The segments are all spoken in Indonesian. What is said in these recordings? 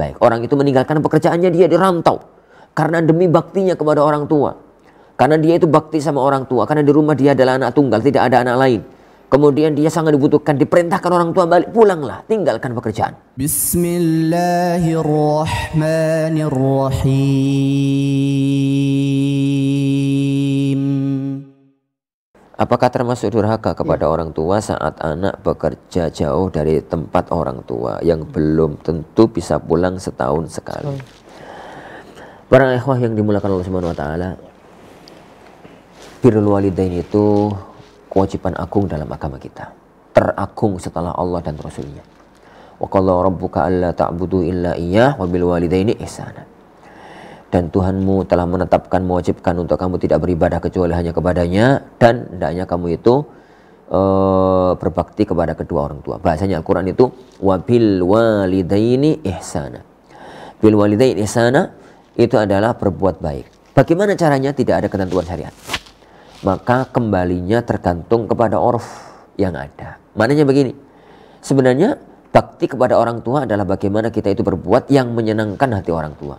Baik, orang itu meninggalkan pekerjaannya dia dirantau karena demi baktinya kepada orang tua. Karena dia itu bakti sama orang tua, karena di rumah dia adalah anak tunggal, tidak ada anak lain. Kemudian dia sangat dibutuhkan, diperintahkan orang tua balik, pulanglah, tinggalkan pekerjaan. Bismillahirrahmanirrahim. Apakah termasuk durhaka iya. kepada ya. orang tua saat anak bekerja jauh dari tempat orang tua yang belum tentu bisa pulang setahun sekali? Oh. Para ikhwah yang dimulakan Allah Subhanahu wa taala, birrul walidain itu kewajiban agung dalam agama kita. Teragung setelah Allah dan Rasulnya. Wa qala rabbuka alla ta'budu illa iyyah wa bil walidaini ihsana dan Tuhanmu telah menetapkan mewajibkan untuk kamu tidak beribadah kecuali hanya kepadanya dan hendaknya kamu itu uh, berbakti kepada kedua orang tua. Bahasanya Al-Qur'an itu wabil walidaini ihsana. Bil walidaini ihsana itu adalah berbuat baik. Bagaimana caranya tidak ada ketentuan syariat? Maka kembalinya tergantung kepada orf yang ada. Maknanya begini. Sebenarnya bakti kepada orang tua adalah bagaimana kita itu berbuat yang menyenangkan hati orang tua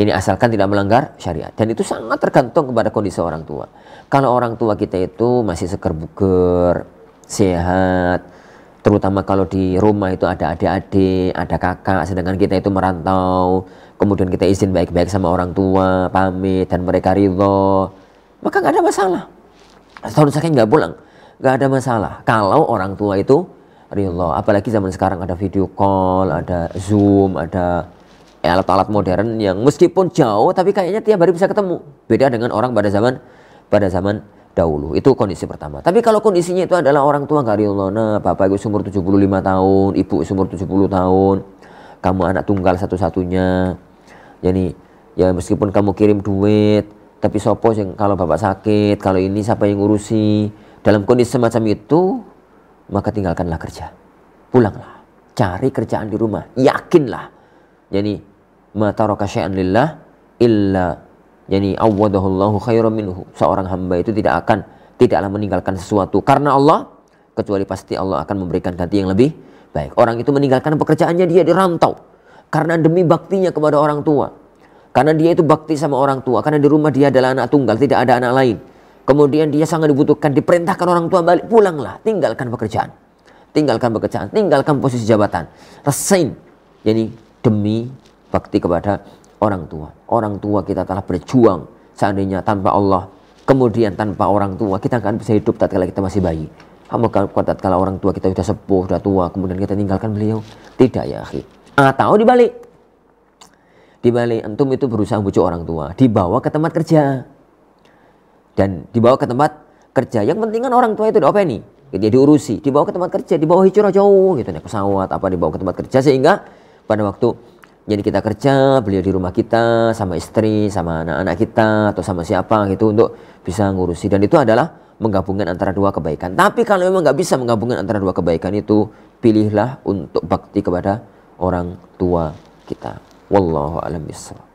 ini asalkan tidak melanggar syariat. Dan itu sangat tergantung kepada kondisi orang tua. Kalau orang tua kita itu masih seker buker, sehat, terutama kalau di rumah itu ada adik-adik, ada kakak, sedangkan kita itu merantau, kemudian kita izin baik-baik sama orang tua, pamit, dan mereka ridho, maka nggak ada masalah. Setahun sakit nggak pulang, nggak ada masalah. Kalau orang tua itu ridho, apalagi zaman sekarang ada video call, ada zoom, ada alat-alat ya, modern yang meskipun jauh tapi kayaknya tiap hari bisa ketemu. Beda dengan orang pada zaman pada zaman dahulu. Itu kondisi pertama. Tapi kalau kondisinya itu adalah orang tua nggak garilona, bapak itu umur 75 tahun, ibu umur 70 tahun, kamu anak tunggal satu-satunya. Jadi ya meskipun kamu kirim duit, tapi sopo yang kalau bapak sakit, kalau ini siapa yang ngurusi? Dalam kondisi semacam itu, maka tinggalkanlah kerja. Pulanglah, cari kerjaan di rumah. Yakinlah. Jadi ma taraka lillah illa yani awwadahullahu khairan minhu. Seorang hamba itu tidak akan tidaklah meninggalkan sesuatu karena Allah kecuali pasti Allah akan memberikan ganti yang lebih baik. Orang itu meninggalkan pekerjaannya dia dirantau karena demi baktinya kepada orang tua. Karena dia itu bakti sama orang tua, karena di rumah dia adalah anak tunggal, tidak ada anak lain. Kemudian dia sangat dibutuhkan, diperintahkan orang tua balik, pulanglah, tinggalkan pekerjaan. Tinggalkan pekerjaan, tinggalkan posisi jabatan. Resign, jadi demi bakti kepada orang tua. Orang tua kita telah berjuang seandainya tanpa Allah, kemudian tanpa orang tua kita akan bisa hidup tatkala kita masih bayi. Apakah tatkala orang tua kita sudah sepuh, sudah tua, kemudian kita tinggalkan beliau? Tidak ya, akhi. Atau ah, dibalik. Dibalik antum itu berusaha membujuk orang tua, dibawa ke tempat kerja. Dan dibawa ke tempat kerja. Yang penting kan orang tua itu ini? gitu ya, diurusi, dibawa ke tempat kerja, dibawa hijrah jauh gitu naik pesawat apa dibawa ke tempat kerja sehingga pada waktu jadi kita kerja, beliau di rumah kita, sama istri, sama anak-anak kita, atau sama siapa gitu untuk bisa ngurusi. Dan itu adalah menggabungkan antara dua kebaikan. Tapi kalau memang nggak bisa menggabungkan antara dua kebaikan itu, pilihlah untuk bakti kepada orang tua kita. Wallahu a'lam bishawab.